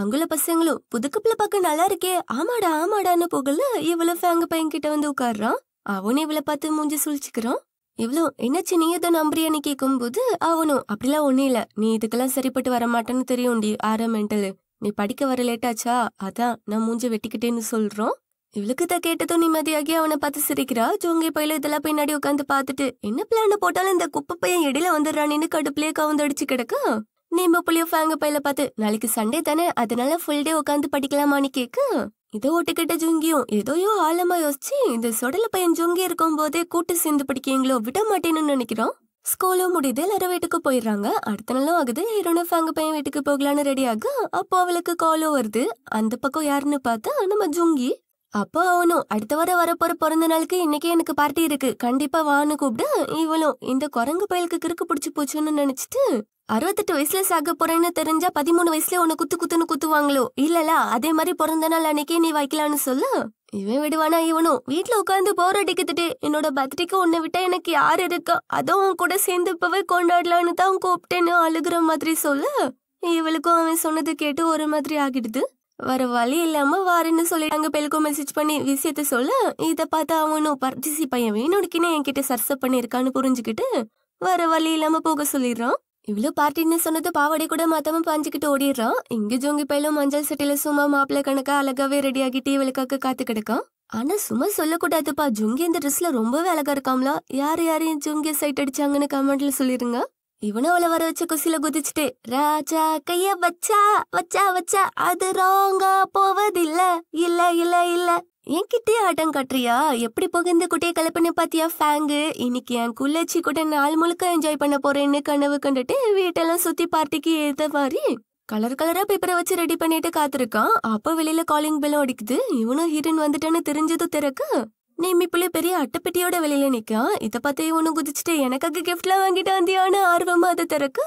அங்குள்ள பசங்களும் புதுக்குப்புல பார்க்க நல்லா இருக்கே ஆமாடா ஆமாடான்னு போகல இவ்வளவு ஃபேங்க பையன் கிட்ட வந்து உட்காடுறான் அவனும் இவளை பார்த்து மூஞ்சி சுழிச்சுக்கிறான் இவ்வளோ என்னாச்சு நீ எதை நம்புறியான்னு போது அவனும் அப்படிலாம் ஒண்ணும் இல்ல நீ இதுக்கெல்லாம் சரிப்பட்டு வர மாட்டேன்னு தெரியும்டி ஆர நீ படிக்க வர லேட்டாச்சா அதான் நான் மூஞ்சி வெட்டிக்கிட்டேன்னு சொல்றோம் இவளுக்கு தான் கேட்டதும் நிம்மதியாகி அவனை பார்த்து சிரிக்கிறா ஜோங்கை பையில இதெல்லாம் பின்னாடி உட்காந்து பாத்துட்டு என்ன பிளான் போட்டாலும் இந்த குப்பை பையன் இடையில வந்துடுறானின்னு கடுப்புலேயே அடிச்சு கிடக்க நீம்ப புள்ளியோ ஃபேங்க பையில பார்த்து நாளைக்கு சண்டே தானே அதனால ஃபுல் டே உட்காந்து படிக்கலாமா கேக்கு இதோ ஒட்டுக்கிட்ட ஜுங்கியும் ஏதோயோ ஆழமா யோசிச்சு இந்த சொடல பையன் ஜுங்கி இருக்கும் போதே கூட்டு சேர்ந்து படிக்கீங்களோ விட மாட்டேன்னு நினைக்கிறோம் ஸ்கூலும் முடியுது எல்லாரும் வீட்டுக்கு போயிடுறாங்க அடுத்த நாளும் ஆகுது இரண்டு ஃபேங்க பையன் வீட்டுக்கு போகலான்னு ரெடி ஆக அப்போ அவளுக்கு காலும் வருது அந்த பக்கம் யாருன்னு பார்த்தா நம்ம ஜுங்கி அப்போ அவனும் அடுத்த வாரம் வரப்போற பிறந்த நாளுக்கு இன்னைக்கே எனக்கு பார்ட்டி இருக்கு கண்டிப்பா வானு கூப்பிட்டு இவளும் இந்த குரங்கு பயலுக்கு கிறுக்கு பிடிச்சி போச்சுன்னு நினைச்சிட்டு அறுபத்தெட்டு வயசுல சாக போறேன்னு தெரிஞ்சா பதிமூணு வயசுல உன குத்து குத்துன்னு குத்துவாங்களோ இல்லல அதே மாதிரி பிறந்த நாள் அன்னைக்கே நீ வைக்கலான்னு சொல்லு இவன் விடுவானா இவனும் வீட்டுல உட்காந்து போர் அடிக்குதுட்டு என்னோட பர்த்டேக்கு உன்னை விட்டா எனக்கு யார் இருக்கா அதுவும் கூட சேர்ந்து இப்பவே கொண்டாடலான்னு தான் கூப்பிட்டேன்னு அழுகுற மாதிரி சொல்லு இவளுக்கும் அவன் சொன்னது கேட்டு ஒரு மாதிரி ஆகிடுது வர வழி இல்லாம வாரேன்னு சொல்லிட்டாங்க பெல்கோ மெசேஜ் பண்ணி விஷயத்த சொல்ல இத பார்த்து அவனும் பர்டிசி பையன் வேணுடுக்கினே என்கிட்ட சர்சப் பண்ணிருக்கான்னு புரிஞ்சுக்கிட்டு வர வழி இல்லாம போக சொல்லிடுறான் இவ்வளவு பார்ட்டின்னு சொன்னது பாவாடை கூட மாத்தாம பாஞ்சுக்கிட்டு ஓடிடுறான் இங்க ஜோங்கி பையிலும் மஞ்சள் சட்டில சும்மா மாப்பிள்ள கணக்கா அழகாவே ஆகி டீ விளக்காக்க காத்து கிடக்கும் ஆனா சும்மா சொல்லக்கூடாதுப்பா ஜுங்கி இந்த ட்ரெஸ்ல ரொம்பவே அழகா இருக்காம்ல யார் யாரையும் ஜுங்கி சைட் அடிச்சாங்கன்னு கமெண்ட்ல சொல்லிருங்க இவனும் அவளை வர வச்ச குசில குதிச்சுட்டு ராஜா கைய வச்சா வச்சா வச்சா அது ராங்கா போவதில்ல இல்ல இல்ல இல்ல என்கிட்டயே ஆட்டம் காட்டுறியா எப்படி புகுந்து குட்டியை கலப்பின பாத்தியா ஃபேங்கு இன்னைக்கு என் குள்ளச்சி கூட நாள் முழுக்க என்ஜாய் பண்ண போறேன்னு கனவு கண்டுட்டு வீட்டெல்லாம் சுத்தி பார்ட்டிக்கு மாதிரி கலர் கலரா பேப்பரை வச்சு ரெடி பண்ணிட்டு காத்திருக்கான் அப்ப வெளியில காலிங் பெல்லும் அடிக்குது இவனும் ஹீரோன் வந்துட்டேன்னு தெரிஞ்சது திறக்கு நேமிப்புல பெரிய அட்டைப்பெட்டியோட வெளியில நிக்கா இத பத்தி ஒண்ணு குதிச்சுட்டு எனக்காக கிஃப்ட்லாம் வாங்கிட்டு வந்தியான ஆர்வமா அதை திறக்கு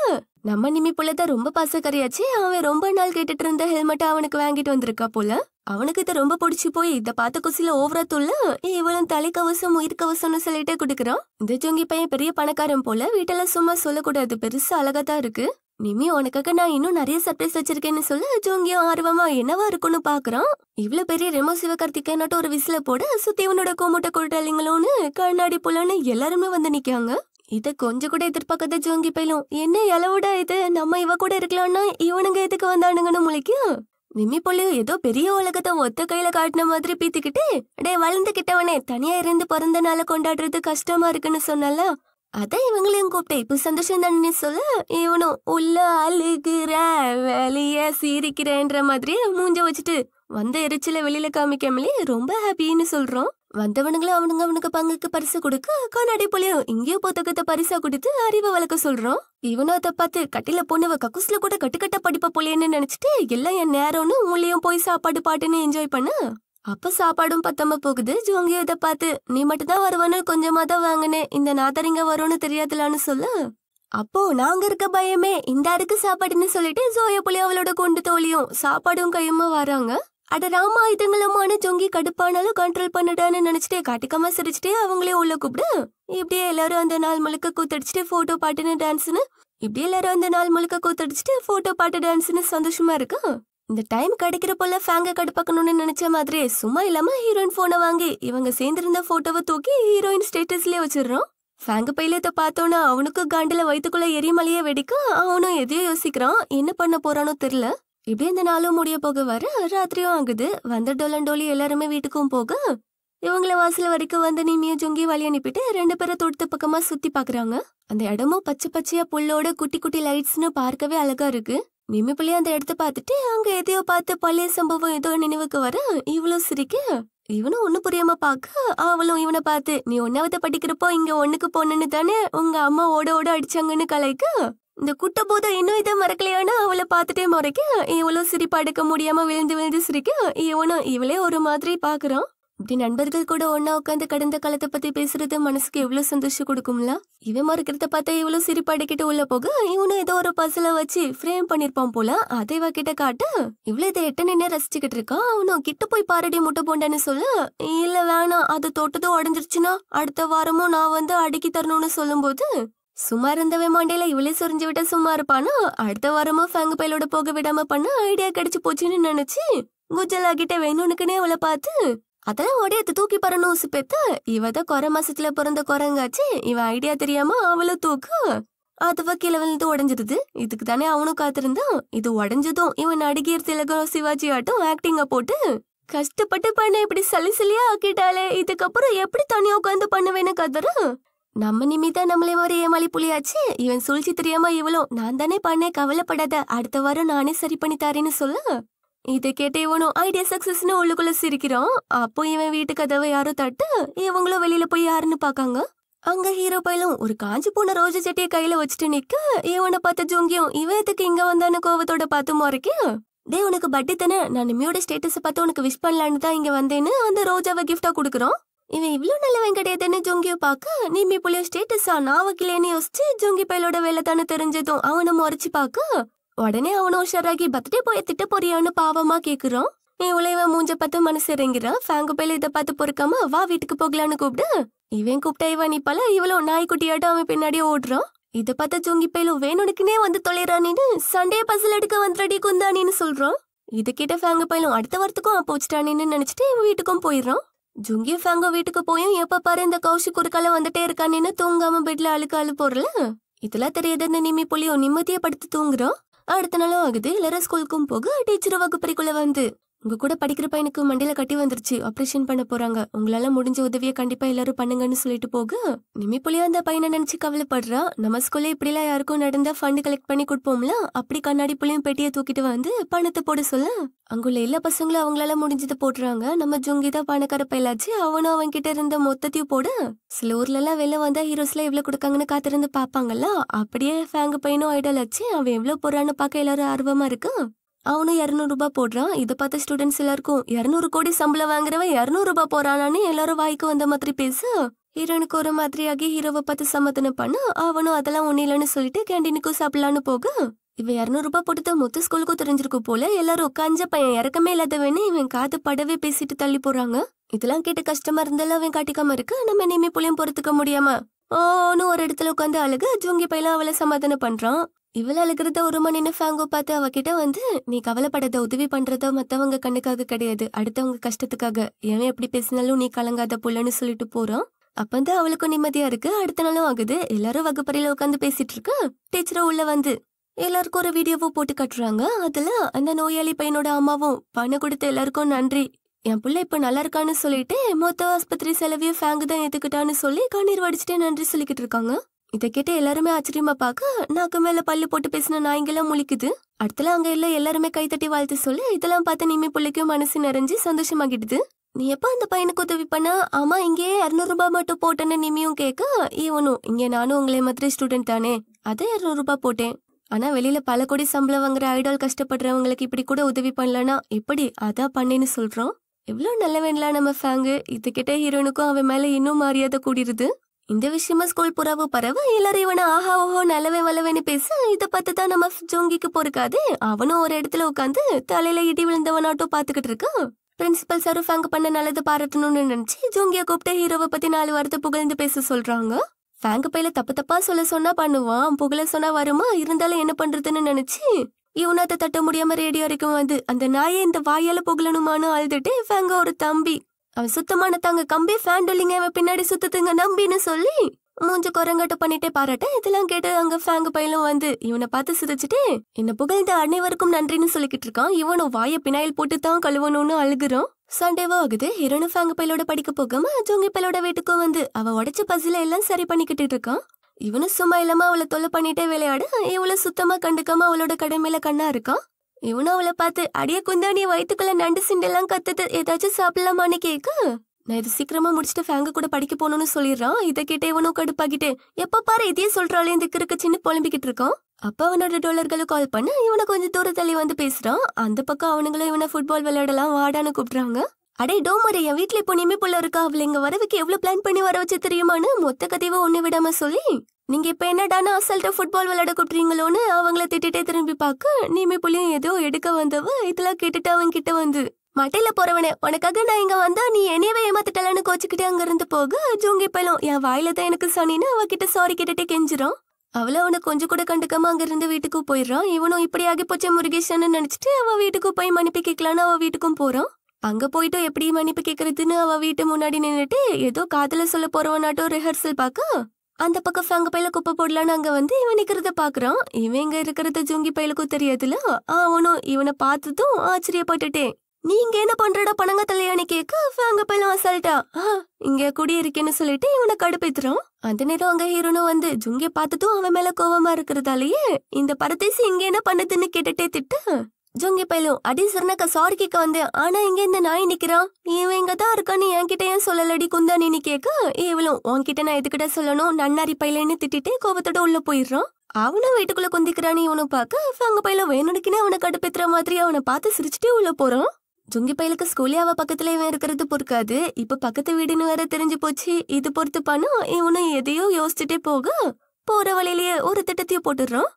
நம்ம நிமிப்புல தான் ரொம்ப பாசக்கரையாச்சு அவன் ரொம்ப நாள் கேட்டுட்டு இருந்த ஹெல்மெட்டை அவனுக்கு வாங்கிட்டு வந்திருக்கா போல அவனுக்கு இதை ரொம்ப பிடிச்சி போய் இத பார்த்த குசில ஓவரா துள்ள இவளும் தலைக்கவசம் கவசம்னு சொல்லிட்டே குடுக்குறான் இந்த ஜொங்கி பையன் பெரிய பணக்காரன் போல வீட்டெல்லாம் சும்மா சொல்லக்கூடாது பெருசா அழகா தான் இருக்கு நிமி உனக்காக நான் இன்னும் நிறைய சர்ப்ரைஸ் வச்சிருக்கேன்னு சொல்ல ஜோங்கியோ ஆர்வமா என்னவா இருக்கும்னு பாக்குறோம் இவ்வளவு பெரிய ரெமோ சிவகார்த்திகேயனாட்ட ஒரு விசில போட சுத்தி உன்னோட கோமுட்டை கொட்டாளிங்களோன்னு கண்ணாடி புலன்னு எல்லாருமே வந்து நிக்காங்க இத கொஞ்சம் கூட எதிர்பார்க்கத ஜோங்கி பயிலும் என்ன இளவுடா இது நம்ம இவ கூட இருக்கலாம்னா இவனுங்க எதுக்கு வந்தானுங்கன்னு முழிக்கும் நிம்மி பொழியோ ஏதோ பெரிய உலகத்தை ஒத்த கையில காட்டின மாதிரி பீத்திக்கிட்டு டே வளர்ந்துகிட்டவனே தனியா இருந்து பிறந்த நாளை கொண்டாடுறது கஷ்டமா இருக்குன்னு சொன்னல அதான் இவங்களையும் கூப்பிட்டேன் இப்போ சந்தோஷம் தான் சொல்ல இவனும் உள்ள அழுகிற வெளிய சிரிக்கிறேன்ற மாதிரி மூஞ்ச வச்சுட்டு வந்த எரிச்சல வெளியில காமிக்காமலே ரொம்ப ஹாப்பின்னு சொல்றோம் வந்தவனுங்களும் அவனுங்க அவனுக்கு பங்குக்கு பரிசு கொடுக்க கண்ணாடி போலயும் இங்கேயும் புத்தகத்தை பரிசா கொடுத்து அறிவை வளர்க்க சொல்றோம் இவனும் அதை பார்த்து கட்டில பொண்ணுவ கக்குஸ்ல கூட கட்டுக்கட்ட படிப்ப போலேன்னு நினைச்சிட்டு எல்லாம் என் நேரம்னு உள்ளயும் போய் சாப்பாடு பாட்டுன்னு என்ஜாய் பண்ண அப்ப சாப்பாடும் பத்தம போகுது ஜோங்கிய இதை பார்த்து நீ மட்டும் தான் வருவான்னு கொஞ்சமா தான் வாங்கினேன் இந்த நாத்தரிங்க வரும்னு தெரியாதுலான்னு சொல்ல அப்போ நாங்க இருக்க பயமே இந்த அருக்கு சாப்பாடுன்னு சொல்லிட்டு ஜோய புளி அவளோட கொண்டு தோழியும் சாப்பாடும் கையுமா வராங்க அட ராமா ஆயுதங்களமான ஜொங்கி கடுப்பானாலும் கண்ட்ரோல் பண்ணடான்னு நினைச்சிட்டே காட்டிக்காம சிரிச்சுட்டே அவங்களே உள்ள கூப்பிடு இப்படியே எல்லாரும் அந்த நாள் முழுக்க கூத்தடிச்சுட்டு போட்டோ பாட்டுன்னு டான்ஸ்னு இப்படியே எல்லாரும் அந்த நாள் முழுக்க கூத்தடிச்சுட்டு போட்டோ பாட்டு டான்ஸ்னு சந்தோஷமா இருக்கும் இந்த டைம் கிடைக்கிறப்போல ஃபேங்க கடுப்பாக்கணும்னு நினைச்ச மாதிரி சும்மா இல்லாம ஹீரோயின் போனை வாங்கி இவங்க சேர்ந்திருந்த போட்டோவை தூக்கி ஹீரோயின் ஸ்டேட்டஸ்லயே வச்சிடறோம் ஃபேங்க பையில பார்த்தோன்னா அவனுக்கும் காண்டில வயிற்றுக்குள்ள எரிமலையே வெடிக்க அவனும் எதையோ யோசிக்கிறான் என்ன பண்ண போறானோ தெரியல இப்படி இந்த நாளும் முடிய போக வர ராத்திரியும் ஆகுது வந்த டோலண்டோலி எல்லாருமே வீட்டுக்கும் போக இவங்கள வாசல வரைக்கும் வந்து நீமியும் ஜொங்கி வழி அனுப்பிட்டு ரெண்டு பேரும் தொடுத்த பக்கமா சுத்தி பாக்குறாங்க அந்த இடமும் பச்சை பச்சையா புல்லோட குட்டி குட்டி லைட்ஸ்னு பார்க்கவே அழகா இருக்கு பிள்ளைய அந்த இடத்த பார்த்துட்டு அங்க எதையோ பார்த்து பழைய சம்பவம் ஏதோ நினைவுக்கு வர இவ்வளவு சிரிக்க இவனும் ஒண்ணு புரியாம பாக்க அவளும் இவனை பார்த்து நீ ஒன்னாவது படிக்கிறப்போ இங்க ஒண்ணுக்கு போனன்னு தானே உங்க அம்மா ஓட ஓட அடிச்சாங்கன்னு கலைக்க இந்த குட்ட போத இன்னும் இதை மறக்கலையானா அவளை பார்த்துட்டே முறைக்க இவளும் சிரிப்பா எடுக்க முடியாம விழுந்து விழுந்து சிரிக்க இவனும் இவளே ஒரு மாதிரி பாக்குறான் இப்படி நண்பர்கள் கூட ஒன்னா உட்காந்து கடந்த காலத்தை பத்தி பேசுறது மனசுக்கு எவ்வளவு சந்தோஷம் கொடுக்கும்ல இவன் மறுக்கிறத பார்த்தா இவ்வளவு சிரிப்படைக்கிட்டு உள்ள போக இவனும் ஏதோ ஒரு பசுல வச்சு ஃப்ரேம் பண்ணிருப்பான் போல அதை கிட்ட காட்டு இவ்வளவு இதை எட்ட நின்ன ரசிச்சுக்கிட்டு இருக்கான் அவனும் கிட்ட போய் பாரடி முட்டை போண்டான்னு சொல்ல இல்ல வேணாம் அது தொட்டதும் உடஞ்சிருச்சுன்னா அடுத்த வாரமும் நான் வந்து அடுக்கி தரணும்னு சொல்லும் போது சும்மா இருந்தவே மாண்டேல இவளே சொரிஞ்சு விட்டா சும்மா இருப்பானா அடுத்த வாரமா ஃபேங்கு பையலோட போக விடாம பண்ண ஐடியா கிடைச்சு போச்சுன்னு நினைச்சு கிட்ட வேணும்னுக்குன்னே அவளை பார்த்து அதான் ஒடையத்தை தூக்கி பரணும் ஊசி பெத்து இவ குறை மாசத்துல பிறந்த குரங்காச்சு இவ ஐடியா தெரியாம அவளை தூக்கு அதுவா கீழே விழுந்து உடஞ்சிருது இதுக்கு தானே அவனும் காத்திருந்தான் இது உடஞ்சதும் இவன் நடிகர் திலகம் சிவாஜி ஆட்டம் ஆக்டிங்க போட்டு கஷ்டப்பட்டு பண்ண இப்படி சளி சலியா ஆக்கிட்டாலே இதுக்கப்புறம் எப்படி தனியா உட்காந்து பண்ணுவேன்னு கதறு நம்ம நிமித்தா நம்மளே ஒரு ஏமாளி புலியாச்சு இவன் சூழ்ச்சி தெரியாம இவளும் நான் தானே பண்ணேன் கவலைப்படாத அடுத்த வாரம் நானே சரி பண்ணி தாரேன்னு சொல்ல இதை கேட்டு இவனும் ஐடியா சக்சஸ்னு உள்ளுக்குள்ள சிரிக்கிறான் அப்போ இவன் வீட்டு கதவை யாரும் தட்டு இவங்களும் வெளியில போய் யாருன்னு பாக்காங்க அங்க ஹீரோ பயிலும் ஒரு காஞ்சி போன ரோஜா செட்டிய கையில வச்சுட்டு நிக்க இவனை பார்த்த ஜோங்கியும் இவன் இங்க வந்தானு கோவத்தோட பார்த்து முறைக்கு டே உனக்கு பட்டி தானே நான் நிம்மியோட ஸ்டேட்டஸ பார்த்து உனக்கு விஷ் பண்ணலான்னு தான் இங்க வந்தேன்னு அந்த ரோஜாவை கிஃப்டா குடுக்குறோம் இவன் இவ்வளோ நல்லவன் கிடையாதுன்னு ஜோங்கியை பார்க்க நிம்மி புள்ளியோ ஸ்டேட்டஸா நான் வைக்கலேன்னு யோசிச்சு ஜோங்கி பையலோட வேலை தானே தெரிஞ்சதும் அவனை முறைச்சு பார்க்க உடனே அவனும் உஷாராகி பர்த்டே போய் திட்ட போறியான்னு பாவமா கேக்குறான் நீ உழைவ மூஞ்ச பார்த்து மனசு இறங்கிறான் ஃபேங்கு பையில இதை பார்த்து பொறுக்காம வா வீட்டுக்கு போகலான்னு கூப்பிடு இவன் கூப்பிட்டா இவன் நிப்பால இவளோ நாய்க்குட்டியாட்டம் அவன் பின்னாடியே ஓடுறான் இதை பார்த்த ஜோங்கி பையிலும் வேணுனுக்குனே வந்து தொலைறானின்னு சண்டே பசில் எடுக்க வந்துடி குந்தானின்னு சொல்றான் இது கிட்ட ஃபேங்கு பையிலும் அடுத்த வாரத்துக்கும் வச்சுட்டானு நினைச்சிட்டு இவன் வீட்டுக்கும் போயிடுறான் ஜுங்கி ஃபேங்கோ வீட்டுக்கு போயும் எப்ப பாரு இந்த கௌசி குறுக்கால வந்துட்டே இருக்கானின்னு தூங்காம பெட்ல அழுக்க அழு போறல இதெல்லாம் தெரியாதுன்னு நிம்மி புள்ளியும் நிம்மதியை படுத்து தூங்குறோம் அடுத்த நாளும் ஆகுது எல்லாரும் ஸ்கூலுக்கும் போக டீச்சர் வகுப்பறைக்குள்ள வந்து உங்க கூட படிக்கிற பையனுக்கு மண்டையில கட்டி வந்துருச்சு ஆப்ரேஷன் பண்ண போறாங்க உங்களால முடிஞ்ச உதவியை கண்டிப்பா எல்லாரும் பண்ணுங்கன்னு சொல்லிட்டு போக நிமிப்புலியா அந்த பையனை நினைச்சு கவலைப்படுறா நம்ம ஸ்கூல்ல இப்படிலாம் யாருக்கும் நடந்தா ஃபண்ட் கலெக்ட் பண்ணி கொடுப்போம்ல அப்படி கண்ணாடி புள்ளியும் பெட்டியை தூக்கிட்டு வந்து பணத்தை போட சொல்ல அங்குள்ள எல்லா பசங்களும் அவங்களால முடிஞ்சதை போட்டுறாங்க நம்ம ஜுங்கிதா பணக்கார பயிலாச்சு அவனும் அவன் கிட்ட இருந்த மொத்தத்தையும் போட சில ஊர்ல எல்லாம் வெளில வந்தா எல்லாம் எவ்வளவு கொடுக்காங்கன்னு காத்திருந்து பாப்பாங்கல்ல அப்படியே ஃபேங்கு பையனும் ஐடல் ஆச்சு அவன் எவ்வளவு போறான்னு பார்க்க எல்லாரும் ஆர்வமா இருக்கு அவனும் இரநூறுபா போடுறான் இதை பார்த்த ஸ்டூடெண்ட்ஸ் எல்லாருக்கும் இரநூறு கோடி சம்பளம் வாங்குறவன் இரநூறுபா போறானான்னு எல்லாரும் வாய்க்கு வந்த மாதிரி பேச ஹீரோனுக்கு ஒரு மாதிரியாகி ஹீரோவை பார்த்து சம்மதனை பண்ண அவனும் அதெல்லாம் ஒன்றும் இல்லைன்னு சொல்லிட்டு கேண்டீனுக்கும் சாப்பிடலான்னு போக இவன் இரநூறுபா போட்டு மொத்த ஸ்கூலுக்கும் தெரிஞ்சிருக்கும் போல எல்லாரும் உட்காந்த பையன் இறக்கமே இல்லாதவனே இவன் காது படவே பேசிட்டு தள்ளி போறாங்க இதெல்லாம் கேட்டு கஷ்டமா இருந்தாலும் அவன் காட்டிக்காம இருக்கு நம்ம இனிமே புள்ளையும் பொறுத்துக்க முடியாம ஓன்னு ஒரு இடத்துல உட்காந்து அழகு ஜூங்கி பையன் அவளை சமாதானம் பண்றான் இவள் அழுகிறத ஒரு நின்று ஃபேங்கோ பார்த்து அவகிட்ட வந்து நீ கவலைப்படாத உதவி பண்றத மத்தவங்க கண்ணுக்காக கிடையாது அடுத்தவங்க கஷ்டத்துக்காக ஏன் எப்படி பேசினாலும் நீ கலங்காத புள்ளன்னு சொல்லிட்டு அப்போ வந்து அவளுக்கும் நிம்மதியா இருக்கு அடுத்த நாளும் ஆகுது எல்லாரும் வகுப்பறையில உட்காந்து பேசிட்டு இருக்கு டீச்சரும் உள்ள வந்து எல்லாருக்கும் ஒரு வீடியோவும் போட்டு கட்டுறாங்க அதுல அந்த நோயாளி பையனோட அம்மாவும் பணம் கொடுத்த எல்லாருக்கும் நன்றி என் பிள்ளை இப்ப நல்லா இருக்கான்னு சொல்லிட்டு மொத்த ஆஸ்பத்திரி செலவையும் ஃபேங்கு தான் ஏத்துக்கிட்டான்னு சொல்லி கண்ணீர் வடிச்சுட்டே நன்றி சொல்லிக்கிட்டு இருக்காங்க இதை கேட்டு எல்லாருமே ஆச்சரியமா பார்க்க நாக்கு மேல பல்லு போட்டு பேசின நாய்ங்கெல்லாம் முழிக்குது அடுத்தல அங்க இல்ல எல்லாருமே கைத்தட்டி வாழ்த்து சொல்லி இதெல்லாம் பார்த்து நீமே பிள்ளைக்கும் மனசு நிறைஞ்சு சந்தோஷமாகிடுது நீ எப்ப அந்த பையனுக்கு உதவி பண்ண ஆமா இங்கே இருநூறு ரூபாய் மட்டும் போட்டேன்னு நிமியும் கேட்க ஈவனும் இங்கே நானும் உங்களை மாதிரி ஸ்டூடெண்ட் தானே அதே இருநூறு ரூபாய் போட்டேன் ஆனா வெளியில பல கோடி சம்பளம் வாங்குற ஐடால் கஷ்டப்படுறவங்களுக்கு இப்படி கூட உதவி பண்ணலன்னா எப்படி அதான் பண்ணேன்னு சொல்றோம் நல்ல நல்லவேன்லாம் நம்ம ஃபேங்கு கிட்ட ஹீரோனுக்கும் அவன் மேல இன்னும் மரியாதை கூடிருது இந்த விஷயமா ஸ்கூல் புறாவு பரவ எல்லாரும் இவனை ஆஹா ஓஹோ நல்லவே வளவேன்னு பேச இதை பார்த்து தான் நம்ம ஜோங்கிக்கு போறக்காது அவனும் ஒரு இடத்துல உட்காந்து தலையில இடி விழுந்தவனாட்டும் பாத்துக்கிட்டு இருக்கான் பிரின்சிபல் சாரும் ஃபேங்க் பண்ண நல்லது பாராட்டணும்னு நினைச்சு ஜோங்கிய கூப்பிட்ட ஹீரோவை பத்தி நாலு வாரத்தை புகழ்ந்து பேச சொல்றாங்க ஃபேங்க் பையில தப்பு தப்பா சொல்ல சொன்னா பண்ணுவான் புகழ சொன்னா வருமா இருந்தாலும் என்ன பண்றதுன்னு நினைச்சு இவனத்தை தட்ட முடியாம ரேடியோ வரைக்கும் வந்து அந்த நாயை இந்த வாயால புகழணுமான்னு அழுதுட்டு ஃபேங்க ஒரு தம்பி அவன் சுத்தமான தாங்க கம்பி ஃபேன் டொல்லிங்க அவன் பின்னாடி சுத்தத்துங்க நம்பின்னு சொல்லி மூஞ்ச குரங்கட்ட பண்ணிட்டே பாராட்ட இதெல்லாம் கேட்டு அங்க ஃபேங்கு பையலும் வந்து இவனை பார்த்து சிரிச்சுட்டு என்ன புகழ்ந்த அனைவருக்கும் நன்றின்னு சொல்லிக்கிட்டு இருக்கான் இவனும் வாய பினாயில் போட்டு தான் கழுவணும்னு அழுகுறோம் சண்டேவா ஆகுது ஹிரணு ஃபேங்கு பையலோட படிக்க போகாம ஜோங்கி பையலோட வீட்டுக்கும் வந்து அவ உடைச்ச பசில எல்லாம் சரி பண்ணிக்கிட்டு இருக்கான் இவனும் சும்மா இல்லாம அவளை தொல்லை பண்ணிட்டே விளையாட இவ்வளவு சுத்தமா கண்டுக்காம அவளோட கடமையில கண்ணா இருக்கான் இவனும் அவளை பார்த்து அடிய குந்தாணிய வயிற்றுக்குள்ள நண்டு சிண்டெல்லாம் கத்துட்டு ஏதாச்சும் சாப்பிடலாமான்னு கேட்க நான் இது சீக்கிரமா முடிச்சுட்டு ஃபேங்க கூட படிக்க போகணும்னு சொல்லிடுறான் இதை கேட்ட இவனும் கடுப்பாகிட்டு எப்ப பாரு இதே சொல்றாளே இந்த கிறுக்கு சின்ன புலம்பிக்கிட்டு இருக்கான் அப்பா அவனோட டோலர்களை கால் பண்ண இவனை கொஞ்சம் தூர தள்ளி வந்து பேசுறான் அந்த பக்கம் அவனுங்களும் இவனை ஃபுட்பால் விளையாடலாம் வாடான்னு கூப்பிடுறாங்க அடே டோமரே என் வீட்டுல இப்போ நிம்மி புள்ள இருக்கா அவளை இங்க வரவுக்கு எவ்வளவு பிளான் பண்ணி வர வச்சு தெரியுமான்னு மொத்த கதைவை ஒண்ணு விடாம சொல்லி நீங்க இப்ப என்னடானா அசல்ட்ட ஃபுட்பால் விளையாட கூப்பிடுறீங்களோன்னு அவங்கள திட்டே திரும்பி பார்க்க நீமே புள்ளியும் ஏதோ எடுக்க வந்தவ இதெல்லாம் கேட்டுட்டு அவங்க கிட்ட வந்து மட்டையில போறவனே உனக்காக நான் இங்க வந்தா நீ என்னையவே ஏமாத்திட்டலான்னு கோச்சுக்கிட்டே அங்க இருந்து போக ஜூங்கி பழம் என் வாயில தான் எனக்கு சனின்னு அவகிட்ட சாரி கேட்டுட்டே கெஞ்சிரும் அவள உனக்கு கொஞ்சம் கூட கண்டுக்காம அங்க இருந்து வீட்டுக்கு போயிடுறான் இவனும் இப்படி ஆகி போச்ச முருகேஷன் நினைச்சிட்டு அவ வீட்டுக்கு போய் மன்னிப்பு கேட்கலான்னு அவ வீட்டுக்கும் போறான் அங்க போயிட்டு எப்படி மன்னிப்பு கேக்குறதுன்னு அவ வீட்டு முன்னாடி நின்றுட்டு ஏதோ காதல சொல்ல போறவனாட்டும் ரிஹர்சல் பாக்க அந்த பக்கம் ஃபங்க பையில குப்பை போடலான்னு அங்க வந்து இவன் நிக்கிறத பாக்குறான் இவன் இங்க இருக்கிறத ஜுங்கி பையலுக்கும் தெரியாதுல அவனும் இவனை பார்த்ததும் ஆச்சரியப்பட்டுட்டேன் நீங்க என்ன பண்றடா பணங்க தலையானு கேட்க அங்க பையன் அசால்ட்டா இங்க குடியிருக்கேன்னு சொல்லிட்டு இவனை கடுப்பித்துறோம் அந்த நேரம் அங்க ஹீரோனும் வந்து ஜுங்கிய பார்த்ததும் அவன் மேல கோவமா இருக்கிறதாலயே இந்த பரதேசி இங்க என்ன பண்ணுதுன்னு கேட்டுட்டே திட்டு ஜொங்கி பையலும் அடி சரணக்கா சாரி கேட்க வந்தேன் ஆனா இங்க இந்த நாய் நிக்கிறான் இவன் இங்க தான் இருக்கான்னு என்கிட்ட ஏன் சொல்லலடி குந்தா நீ கேட்க இவளும் உன்கிட்ட நான் எதுக்கிட்ட சொல்லணும் நன்னாரி பயிலன்னு திட்டிட்டு கோபத்தோட உள்ள போயிடுறான் அவனும் வீட்டுக்குள்ள குந்திக்கிறானு இவனும் பார்க்க அங்க பயில வேணுடுக்குன்னு அவனை கடுப்பேத்துற மாதிரி அவனை பார்த்து சிரிச்சுட்டே உள்ள போறான் ஜுங்கி பயலுக்கு ஸ்கூலே அவ பக்கத்துல இவன் இருக்கிறது பொறுக்காது இப்ப பக்கத்து வீடுன்னு வேற தெரிஞ்சு போச்சு இது பொறுத்து பணம் இவனும் எதையோ யோசிச்சுட்டே போக போற வழியிலேயே ஒரு திட்டத்தையும் போட்டுடுறான்